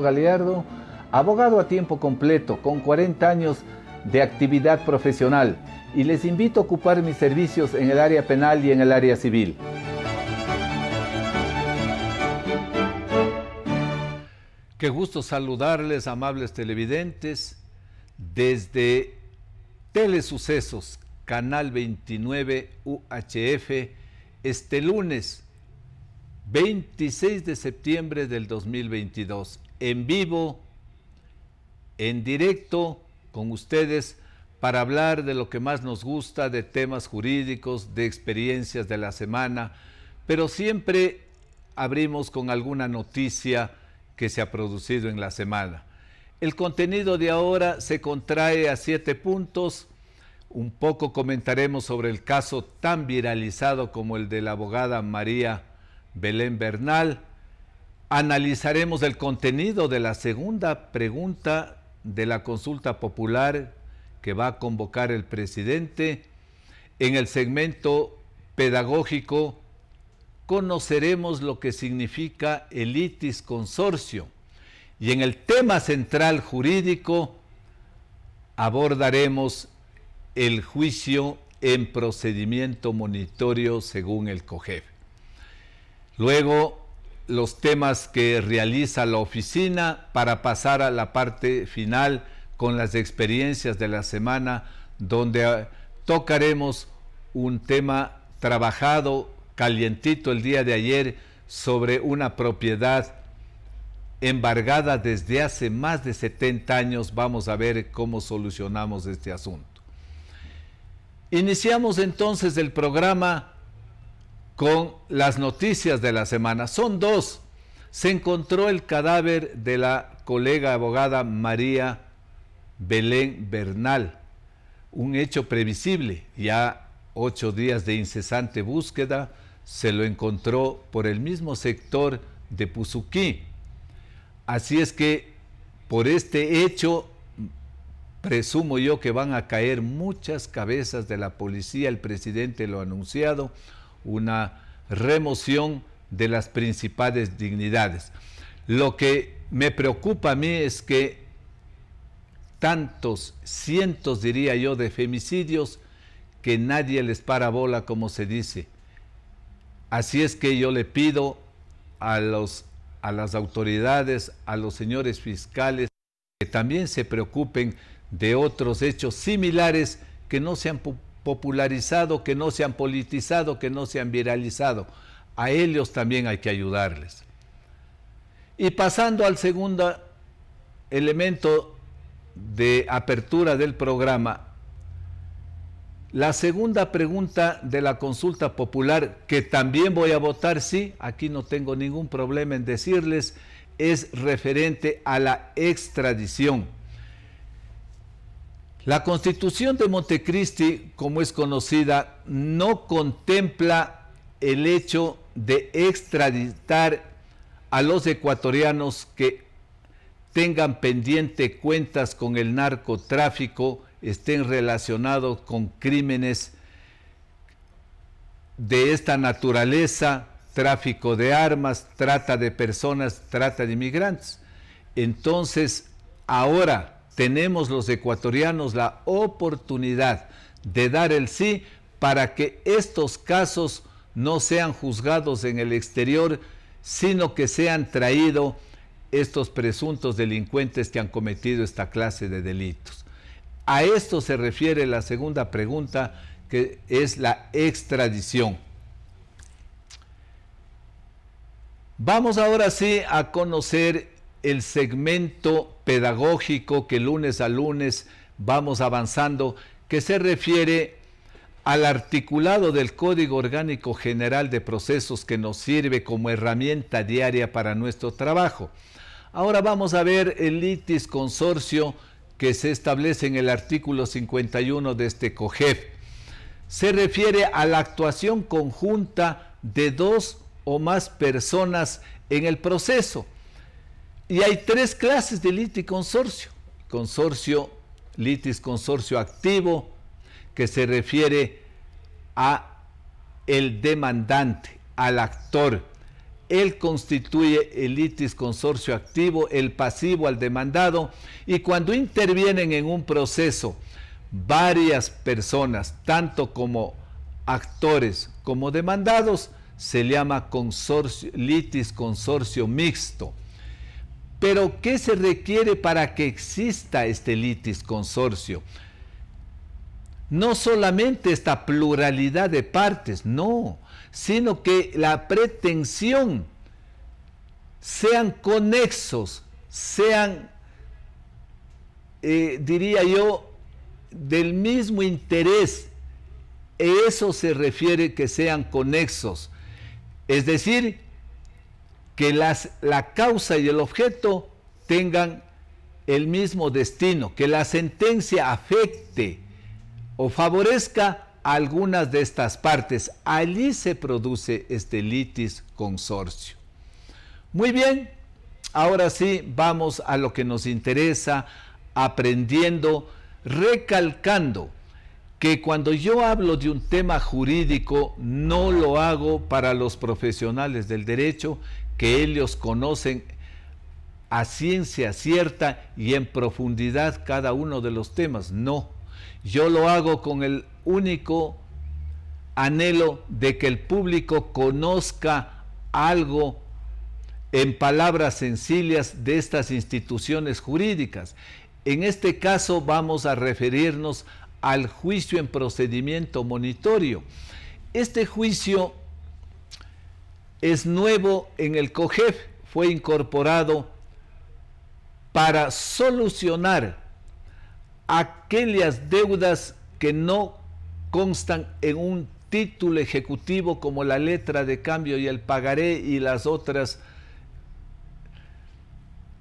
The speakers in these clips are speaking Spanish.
Galeardo, abogado a tiempo completo con 40 años de actividad profesional y les invito a ocupar mis servicios en el área penal y en el área civil. Qué gusto saludarles, amables televidentes, desde Telesucesos, Canal 29 UHF, este lunes 26 de septiembre del 2022 en vivo, en directo con ustedes para hablar de lo que más nos gusta, de temas jurídicos, de experiencias de la semana, pero siempre abrimos con alguna noticia que se ha producido en la semana. El contenido de ahora se contrae a siete puntos. Un poco comentaremos sobre el caso tan viralizado como el de la abogada María Belén Bernal. Analizaremos el contenido de la segunda pregunta de la consulta popular que va a convocar el presidente. En el segmento pedagógico conoceremos lo que significa elitis consorcio. Y en el tema central jurídico abordaremos el juicio en procedimiento monitorio según el COGEF. Luego los temas que realiza la oficina para pasar a la parte final con las experiencias de la semana donde ah, tocaremos un tema trabajado calientito el día de ayer sobre una propiedad embargada desde hace más de 70 años. Vamos a ver cómo solucionamos este asunto. Iniciamos entonces el programa con las noticias de la semana. Son dos. Se encontró el cadáver de la colega abogada María Belén Bernal. Un hecho previsible. Ya ocho días de incesante búsqueda se lo encontró por el mismo sector de Puzuquí. Así es que por este hecho presumo yo que van a caer muchas cabezas de la policía. El presidente lo ha anunciado una remoción de las principales dignidades. Lo que me preocupa a mí es que tantos, cientos diría yo, de femicidios que nadie les para bola, como se dice. Así es que yo le pido a, los, a las autoridades, a los señores fiscales, que también se preocupen de otros hechos similares que no se han popularizado, que no se han politizado, que no se han viralizado. A ellos también hay que ayudarles. Y pasando al segundo elemento de apertura del programa, la segunda pregunta de la consulta popular, que también voy a votar sí, aquí no tengo ningún problema en decirles, es referente a la extradición. La constitución de Montecristi, como es conocida, no contempla el hecho de extraditar a los ecuatorianos que tengan pendiente cuentas con el narcotráfico, estén relacionados con crímenes de esta naturaleza, tráfico de armas, trata de personas, trata de inmigrantes. Entonces, ahora tenemos los ecuatorianos la oportunidad de dar el sí para que estos casos no sean juzgados en el exterior, sino que sean traídos estos presuntos delincuentes que han cometido esta clase de delitos. A esto se refiere la segunda pregunta, que es la extradición. Vamos ahora sí a conocer el segmento pedagógico que lunes a lunes vamos avanzando, que se refiere al articulado del Código Orgánico General de Procesos que nos sirve como herramienta diaria para nuestro trabajo. Ahora vamos a ver el litis consorcio que se establece en el artículo 51 de este COGEF. Se refiere a la actuación conjunta de dos o más personas en el proceso y hay tres clases de liticonsorcio. Consorcio, litis consorcio activo, que se refiere a el demandante, al actor. Él constituye el litis consorcio activo, el pasivo al demandado, y cuando intervienen en un proceso varias personas, tanto como actores como demandados, se llama consorcio, litis consorcio mixto. Pero ¿qué se requiere para que exista este litis consorcio? No solamente esta pluralidad de partes, no, sino que la pretensión sean conexos, sean, eh, diría yo, del mismo interés. Eso se refiere que sean conexos. Es decir, que las, la causa y el objeto tengan el mismo destino, que la sentencia afecte o favorezca algunas de estas partes. Allí se produce este litis consorcio. Muy bien, ahora sí vamos a lo que nos interesa, aprendiendo, recalcando que cuando yo hablo de un tema jurídico no lo hago para los profesionales del derecho, que ellos conocen a ciencia cierta y en profundidad cada uno de los temas. No, yo lo hago con el único anhelo de que el público conozca algo en palabras sencillas de estas instituciones jurídicas. En este caso vamos a referirnos al juicio en procedimiento monitorio. Este juicio es nuevo en el COGEF, fue incorporado para solucionar aquellas deudas que no constan en un título ejecutivo como la letra de cambio y el pagaré y las otras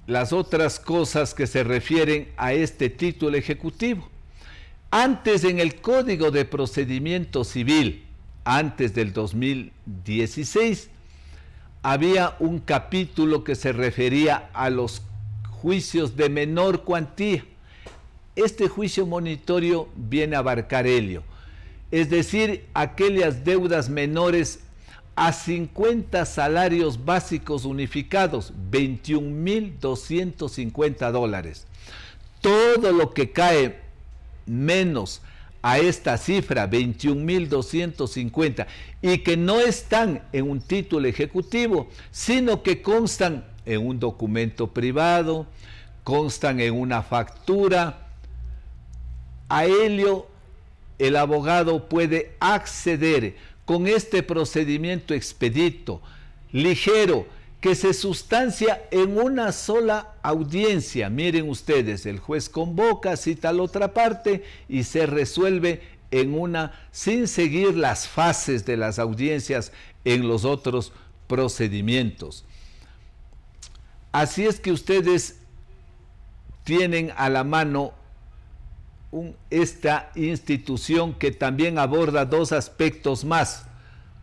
las otras cosas que se refieren a este título ejecutivo. Antes en el Código de Procedimiento Civil, antes del 2016, había un capítulo que se refería a los juicios de menor cuantía. Este juicio monitorio viene a abarcar helio, es decir, aquellas deudas menores a 50 salarios básicos unificados, 21.250 dólares. Todo lo que cae menos a esta cifra, 21.250, y que no están en un título ejecutivo, sino que constan en un documento privado, constan en una factura. A ello el abogado puede acceder con este procedimiento expedito, ligero, que se sustancia en una sola audiencia. Miren ustedes, el juez convoca, cita a la otra parte y se resuelve en una sin seguir las fases de las audiencias en los otros procedimientos. Así es que ustedes tienen a la mano esta institución que también aborda dos aspectos más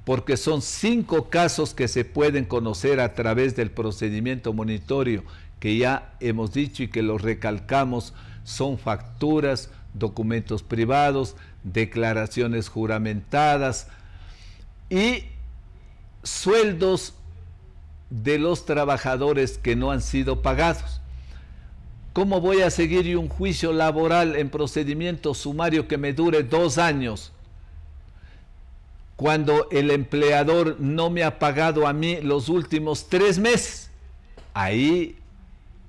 porque son cinco casos que se pueden conocer a través del procedimiento monitorio que ya hemos dicho y que lo recalcamos, son facturas, documentos privados, declaraciones juramentadas y sueldos de los trabajadores que no han sido pagados. ¿Cómo voy a seguir un juicio laboral en procedimiento sumario que me dure dos años? cuando el empleador no me ha pagado a mí los últimos tres meses. Ahí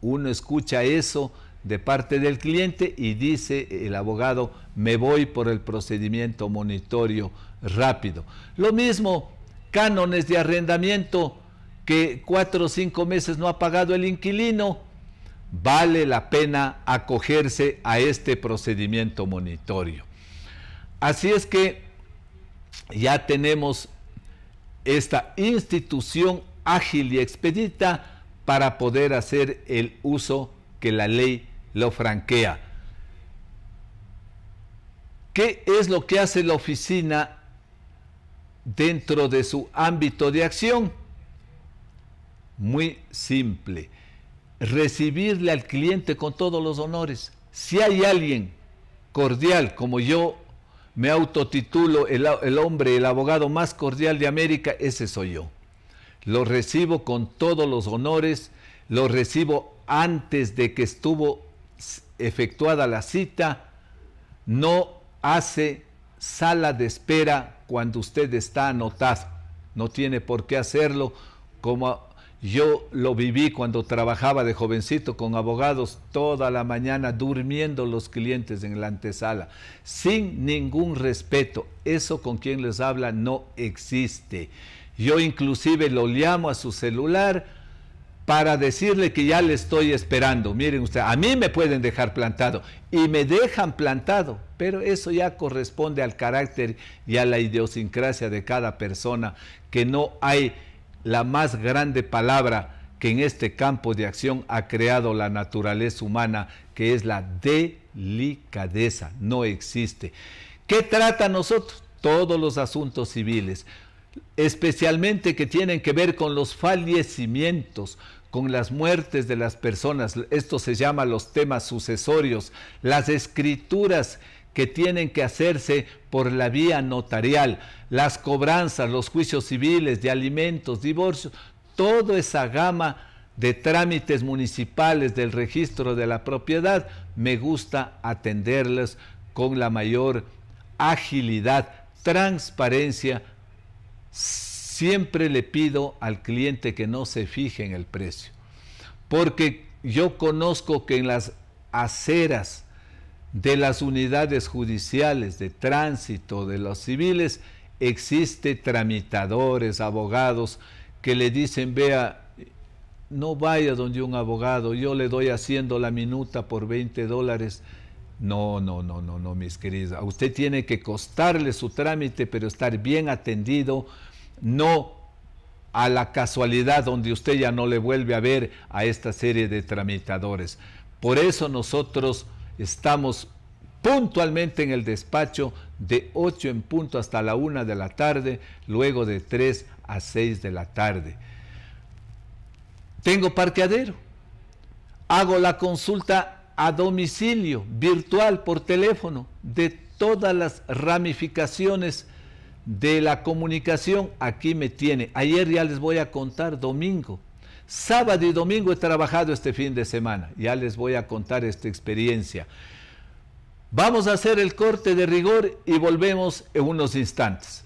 uno escucha eso de parte del cliente y dice el abogado, me voy por el procedimiento monitorio rápido. Lo mismo, cánones de arrendamiento que cuatro o cinco meses no ha pagado el inquilino, vale la pena acogerse a este procedimiento monitorio. Así es que ya tenemos esta institución ágil y expedita para poder hacer el uso que la ley lo franquea. ¿Qué es lo que hace la oficina dentro de su ámbito de acción? Muy simple. Recibirle al cliente con todos los honores. Si hay alguien cordial, como yo me autotitulo el, hombre, el abogado más cordial de América, ese soy yo. Lo recibo con todos los honores, lo recibo antes de que estuvo efectuada la cita, no hace sala de espera cuando usted está anotado. No tiene por qué hacerlo como yo lo viví cuando trabajaba de jovencito con abogados toda la mañana durmiendo los clientes en la antesala, sin ningún respeto. Eso con quien les habla no existe. Yo inclusive lo llamo a su celular para decirle que ya le estoy esperando. Miren ustedes, a mí me pueden dejar plantado y me dejan plantado, pero eso ya corresponde al carácter y a la idiosincrasia de cada persona, que no hay la más grande palabra que en este campo de acción ha creado la naturaleza humana, que es la delicadeza. No existe. ¿Qué trata nosotros? Todos los asuntos civiles, especialmente que tienen que ver con los fallecimientos, con las muertes de las personas. Esto se llama los temas sucesorios, las escrituras que tienen que hacerse por la vía notarial. Las cobranzas, los juicios civiles de alimentos, divorcios, toda esa gama de trámites municipales del registro de la propiedad, me gusta atenderlas con la mayor agilidad, transparencia. Siempre le pido al cliente que no se fije en el precio, porque yo conozco que en las aceras de las unidades judiciales, de tránsito, de los civiles, existe tramitadores, abogados que le dicen, vea, no vaya donde un abogado, yo le doy haciendo la minuta por 20 dólares. No, no, no, no, no, mis queridas. Usted tiene que costarle su trámite, pero estar bien atendido, no a la casualidad donde usted ya no le vuelve a ver a esta serie de tramitadores. Por eso nosotros Estamos puntualmente en el despacho de 8 en punto hasta la 1 de la tarde, luego de 3 a 6 de la tarde. Tengo parqueadero. Hago la consulta a domicilio, virtual, por teléfono, de todas las ramificaciones de la comunicación. Aquí me tiene. Ayer ya les voy a contar, domingo, Sábado y domingo he trabajado este fin de semana. Ya les voy a contar esta experiencia. Vamos a hacer el corte de rigor y volvemos en unos instantes.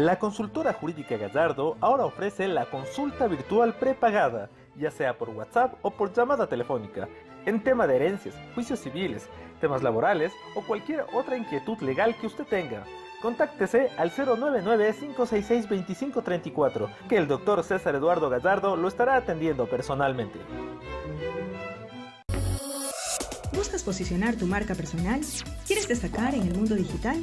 La consultora jurídica Gallardo ahora ofrece la consulta virtual prepagada, ya sea por WhatsApp o por llamada telefónica, en tema de herencias, juicios civiles, temas laborales o cualquier otra inquietud legal que usted tenga. Contáctese al 099-566-2534, que el doctor César Eduardo Gallardo lo estará atendiendo personalmente. ¿Buscas posicionar tu marca personal? ¿Quieres destacar en el mundo digital?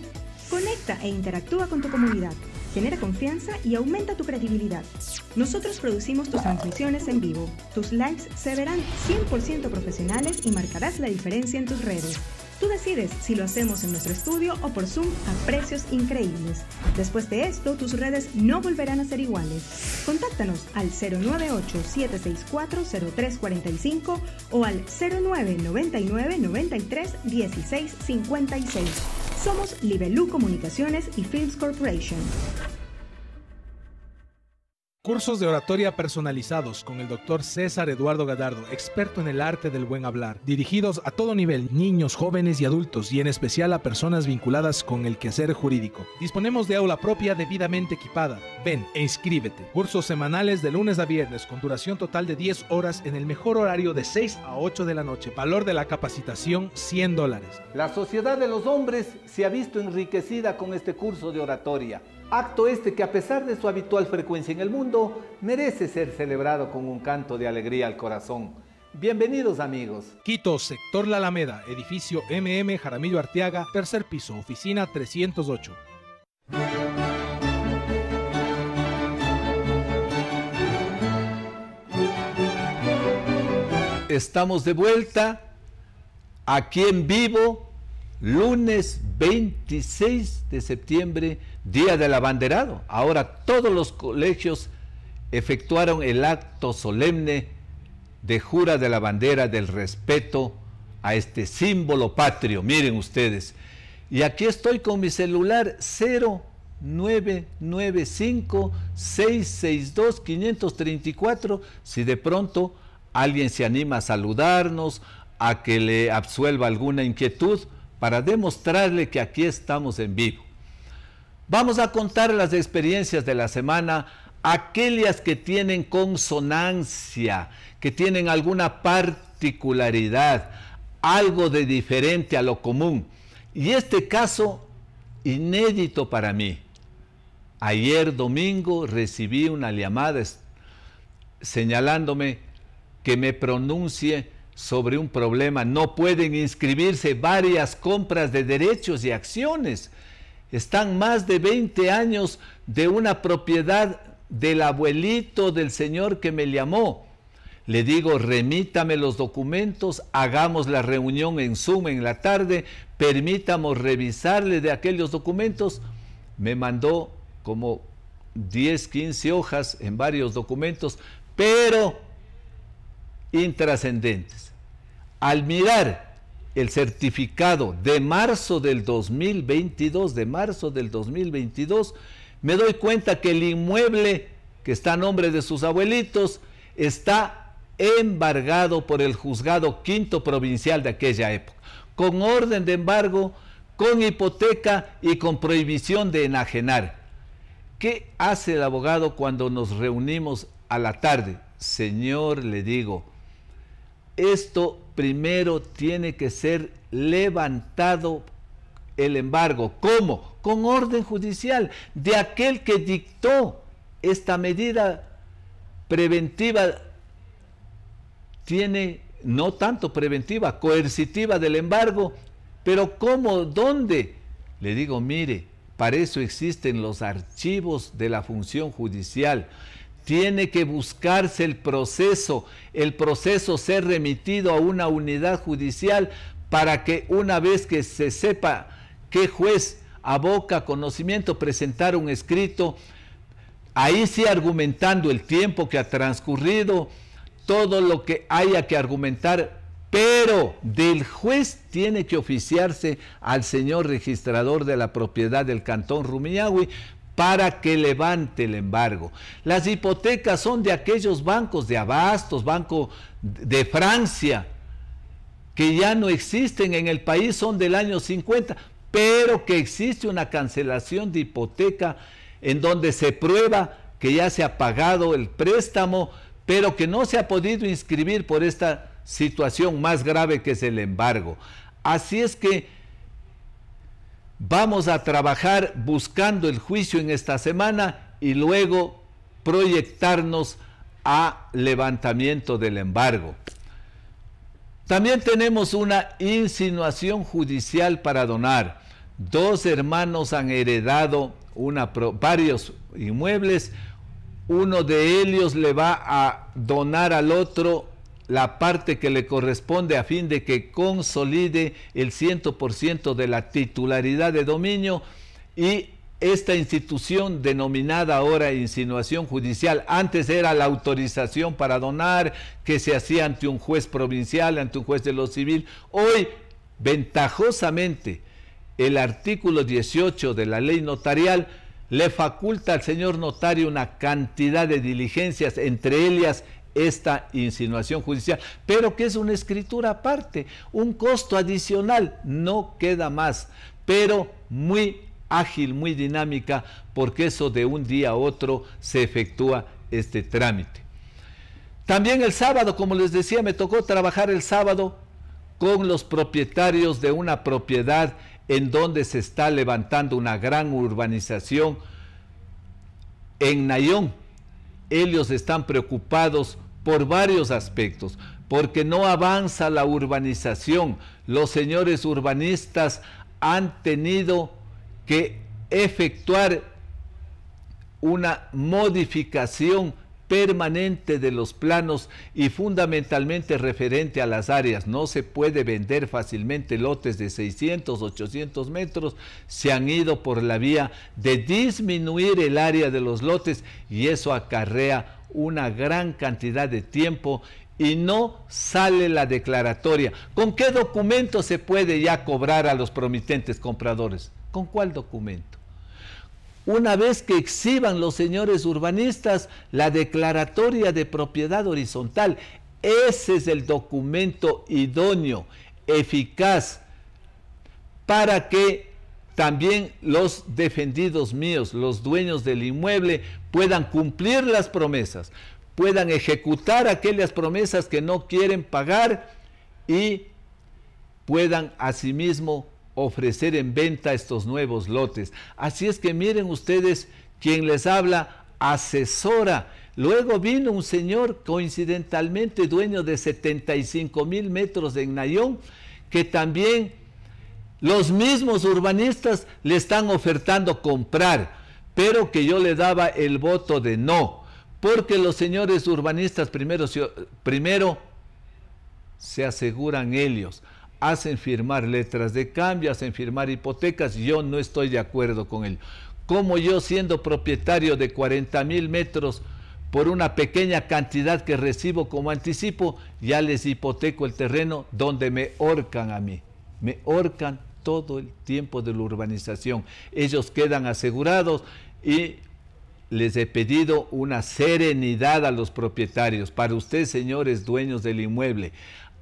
Conecta e interactúa con tu comunidad genera confianza y aumenta tu credibilidad. Nosotros producimos tus transmisiones en vivo. Tus likes se verán 100% profesionales y marcarás la diferencia en tus redes. Tú decides si lo hacemos en nuestro estudio o por Zoom a precios increíbles. Después de esto, tus redes no volverán a ser iguales. Contáctanos al 098-764-0345 o al 0999 93 somos Libelu Comunicaciones y Films Corporation. Cursos de oratoria personalizados con el doctor César Eduardo Gadardo, experto en el arte del buen hablar, dirigidos a todo nivel, niños, jóvenes y adultos, y en especial a personas vinculadas con el quehacer jurídico. Disponemos de aula propia debidamente equipada. Ven e inscríbete. Cursos semanales de lunes a viernes con duración total de 10 horas en el mejor horario de 6 a 8 de la noche. Valor de la capacitación 100 dólares. La sociedad de los hombres se ha visto enriquecida con este curso de oratoria. Acto este que a pesar de su habitual frecuencia en el mundo, merece ser celebrado con un canto de alegría al corazón. Bienvenidos amigos. Quito, sector La Alameda, edificio MM Jaramillo Arteaga, tercer piso, oficina 308. Estamos de vuelta aquí en vivo lunes 26 de septiembre, Día del Abanderado. Ahora todos los colegios efectuaron el acto solemne de jura de la bandera del respeto a este símbolo patrio. Miren ustedes. Y aquí estoy con mi celular 0995-662-534. Si de pronto alguien se anima a saludarnos, a que le absuelva alguna inquietud, para demostrarle que aquí estamos en vivo. Vamos a contar las experiencias de la semana, aquellas que tienen consonancia, que tienen alguna particularidad, algo de diferente a lo común. Y este caso, inédito para mí. Ayer domingo recibí una llamada señalándome que me pronuncie sobre un problema, no pueden inscribirse varias compras de derechos y acciones. Están más de 20 años de una propiedad del abuelito del señor que me llamó. Le digo, remítame los documentos, hagamos la reunión en Zoom en la tarde, permitamos revisarle de aquellos documentos. Me mandó como 10, 15 hojas en varios documentos, pero intrascendentes. Al mirar el certificado de marzo del 2022, de marzo del 2022, me doy cuenta que el inmueble que está a nombre de sus abuelitos está embargado por el juzgado quinto provincial de aquella época, con orden de embargo, con hipoteca y con prohibición de enajenar. ¿Qué hace el abogado cuando nos reunimos a la tarde? Señor, le digo, esto primero tiene que ser levantado el embargo. ¿Cómo? Con orden judicial de aquel que dictó esta medida preventiva. Tiene, no tanto preventiva, coercitiva del embargo. Pero ¿cómo? ¿Dónde? Le digo, mire, para eso existen los archivos de la función judicial tiene que buscarse el proceso, el proceso ser remitido a una unidad judicial para que una vez que se sepa qué juez aboca conocimiento, presentar un escrito, ahí sí argumentando el tiempo que ha transcurrido, todo lo que haya que argumentar, pero del juez tiene que oficiarse al señor registrador de la propiedad del cantón Rumiñahui para que levante el embargo. Las hipotecas son de aquellos bancos de abastos, Banco de Francia, que ya no existen en el país, son del año 50, pero que existe una cancelación de hipoteca en donde se prueba que ya se ha pagado el préstamo, pero que no se ha podido inscribir por esta situación más grave que es el embargo. Así es que Vamos a trabajar buscando el juicio en esta semana y luego proyectarnos a levantamiento del embargo. También tenemos una insinuación judicial para donar. Dos hermanos han heredado varios inmuebles. Uno de ellos le va a donar al otro la parte que le corresponde a fin de que consolide el 100% de la titularidad de dominio y esta institución denominada ahora insinuación judicial, antes era la autorización para donar que se hacía ante un juez provincial, ante un juez de lo civil, hoy ventajosamente el artículo 18 de la ley notarial le faculta al señor notario una cantidad de diligencias, entre ellas esta insinuación judicial, pero que es una escritura aparte, un costo adicional, no queda más, pero muy ágil, muy dinámica, porque eso de un día a otro se efectúa este trámite. También el sábado, como les decía, me tocó trabajar el sábado con los propietarios de una propiedad en donde se está levantando una gran urbanización en Nayón. Ellos están preocupados por varios aspectos, porque no avanza la urbanización. Los señores urbanistas han tenido que efectuar una modificación permanente de los planos y fundamentalmente referente a las áreas. No se puede vender fácilmente lotes de 600, 800 metros. Se han ido por la vía de disminuir el área de los lotes y eso acarrea una gran cantidad de tiempo y no sale la declaratoria. ¿Con qué documento se puede ya cobrar a los promitentes compradores? ¿Con cuál documento? Una vez que exhiban los señores urbanistas la declaratoria de propiedad horizontal, ese es el documento idóneo, eficaz, para que también los defendidos míos, los dueños del inmueble, puedan cumplir las promesas, puedan ejecutar aquellas promesas que no quieren pagar y puedan asimismo ofrecer en venta estos nuevos lotes. Así es que miren ustedes, quien les habla asesora. Luego vino un señor coincidentalmente dueño de 75 mil metros en Nayón, que también los mismos urbanistas le están ofertando comprar, pero que yo le daba el voto de no, porque los señores urbanistas primero, primero se aseguran ellos, hacen firmar letras de cambio, hacen firmar hipotecas, yo no estoy de acuerdo con él. Como yo siendo propietario de 40 mil metros, por una pequeña cantidad que recibo como anticipo, ya les hipoteco el terreno donde me horcan a mí. Me horcan todo el tiempo de la urbanización. Ellos quedan asegurados y les he pedido una serenidad a los propietarios. Para ustedes, señores dueños del inmueble,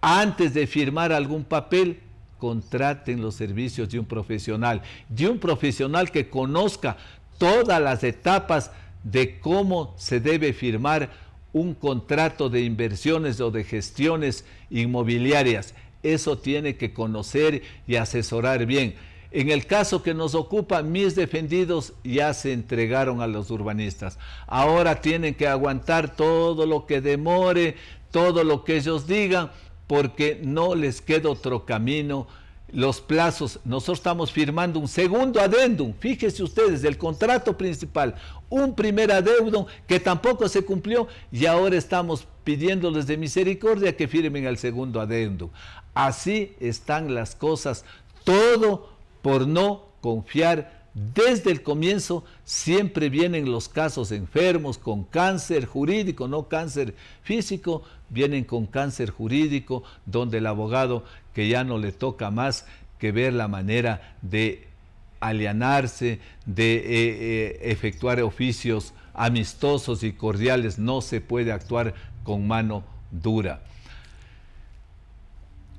antes de firmar algún papel, contraten los servicios de un profesional, de un profesional que conozca todas las etapas de cómo se debe firmar un contrato de inversiones o de gestiones inmobiliarias eso tiene que conocer y asesorar bien. En el caso que nos ocupa, mis defendidos ya se entregaron a los urbanistas. Ahora tienen que aguantar todo lo que demore, todo lo que ellos digan, porque no les queda otro camino los plazos. Nosotros estamos firmando un segundo adendum, fíjense ustedes, del contrato principal, un primer adeudo que tampoco se cumplió y ahora estamos pidiéndoles de misericordia que firmen el segundo adendum. Así están las cosas, todo por no confiar desde el comienzo siempre vienen los casos enfermos con cáncer jurídico, no cáncer físico, vienen con cáncer jurídico, donde el abogado que ya no le toca más que ver la manera de alienarse, de eh, eh, efectuar oficios amistosos y cordiales, no se puede actuar con mano dura.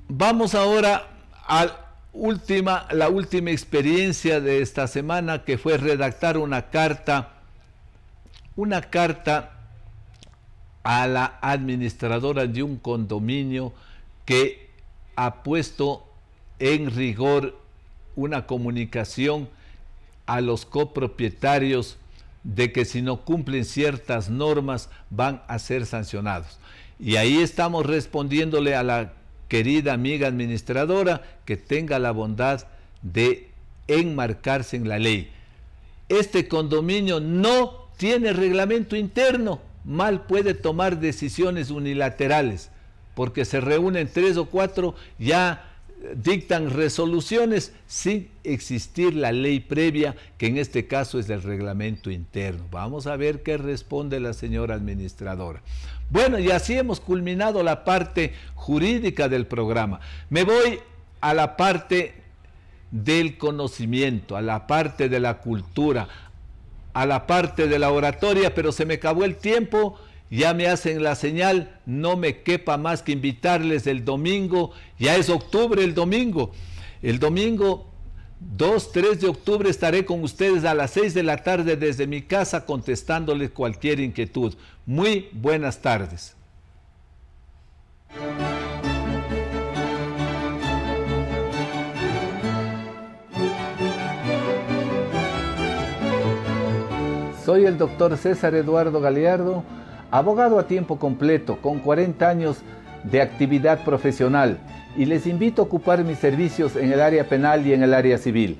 Vamos ahora al última, la última experiencia de esta semana que fue redactar una carta, una carta a la administradora de un condominio que ha puesto en rigor una comunicación a los copropietarios de que si no cumplen ciertas normas van a ser sancionados. Y ahí estamos respondiéndole a la querida amiga administradora, que tenga la bondad de enmarcarse en la ley. Este condominio no tiene reglamento interno, mal puede tomar decisiones unilaterales, porque se reúnen tres o cuatro, ya dictan resoluciones sin existir la ley previa, que en este caso es el reglamento interno. Vamos a ver qué responde la señora administradora. Bueno, y así hemos culminado la parte jurídica del programa. Me voy a la parte del conocimiento, a la parte de la cultura, a la parte de la oratoria, pero se me acabó el tiempo, ya me hacen la señal, no me quepa más que invitarles el domingo, ya es octubre el domingo, el domingo 2, 3 de octubre estaré con ustedes a las 6 de la tarde desde mi casa contestándoles cualquier inquietud. Muy buenas tardes. Soy el doctor César Eduardo Galeardo, abogado a tiempo completo con 40 años de actividad profesional y les invito a ocupar mis servicios en el área penal y en el área civil.